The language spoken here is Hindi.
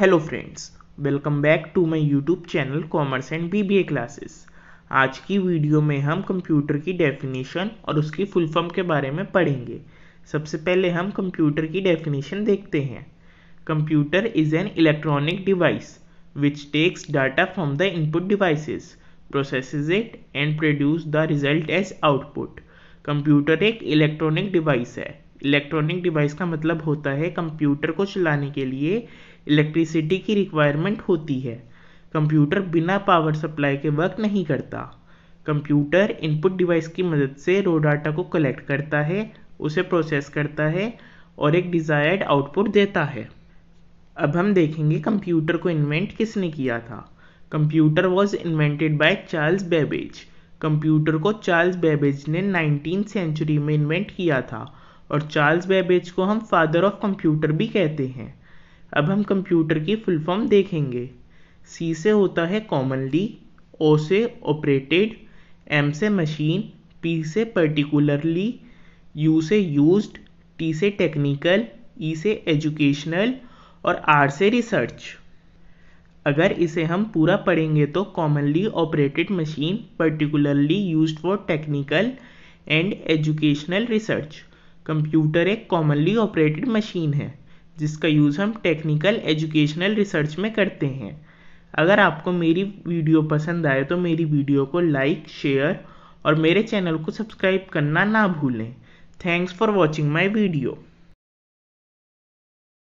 hello friends welcome back to my YouTube channel commerce and BBA classes आज की वीडियो में हम कंप्यूटर की डेफिनेशन और उसकी फुल फॉर्म के बारे में पढ़ेंगे सबसे पहले हम कंप्यूटर की डेफिनेशन देखते हैं computer is an electronic device which takes data from the input devices processes it and produce the result as output computer एक इलेक्ट्रॉनिक डिवाइस है इलेक्ट्रॉनिक डिवाइस का मतलब होता है कंप्यूटर को चलाने के लिए इलेक्ट्रिसिटी की रिक्वायरमेंट होती है कंप्यूटर बिना पावर सप्लाई के वर्क नहीं करता कंप्यूटर इनपुट डिवाइस की मदद से रो डाटा को कलेक्ट करता है उसे प्रोसेस करता है और एक डिज़ायर्ड आउटपुट देता है अब हम देखेंगे कंप्यूटर को इन्वेंट किसने किया था computer was invented by Charles Babbage computer को चार्ल्स बेबेज ने नाइनटीन सेंचुरी में इन्वेंट किया था और चार्ल्स बेबेज को हम फादर ऑफ कंप्यूटर भी कहते हैं अब हम कंप्यूटर की फुल फॉर्म देखेंगे सी से होता है कॉमनली ओ से ऑपरेटेड एम से मशीन पी से पर्टिकुलरली यू से यूज्ड टी से टेक्निकल ई e से एजुकेशनल और आर से रिसर्च अगर इसे हम पूरा पढ़ेंगे तो commonly operated machine particularly used for technical and educational research computer एक कॉमनली ऑपरेटेड मशीन है जिसका यूज़ हम टेक्निकल एजुकेशनल रिसर्च में करते हैं अगर आपको मेरी वीडियो पसंद आए तो मेरी वीडियो को लाइक शेयर और मेरे चैनल को सब्सक्राइब करना ना भूलें thanks for watching my video